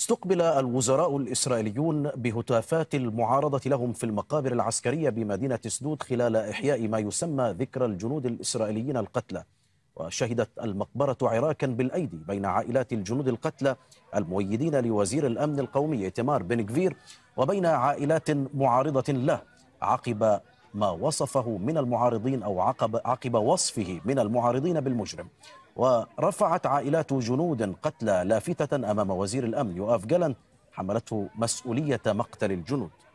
استقبل الوزراء الإسرائيليون بهتافات المعارضة لهم في المقابر العسكرية بمدينة سدود خلال إحياء ما يسمى ذكرى الجنود الإسرائيليين القتلى وشهدت المقبرة عراكا بالأيدي بين عائلات الجنود القتلى المؤيدين لوزير الأمن القومي إتمار بن كفير وبين عائلات معارضة له عقب ما وصفه من المعارضين أو عقب, عقب وصفه من المعارضين بالمجرم ورفعت عائلات جنود قتلى لافتة أمام وزير الأمن يؤاف جلن حملته مسؤولية مقتل الجنود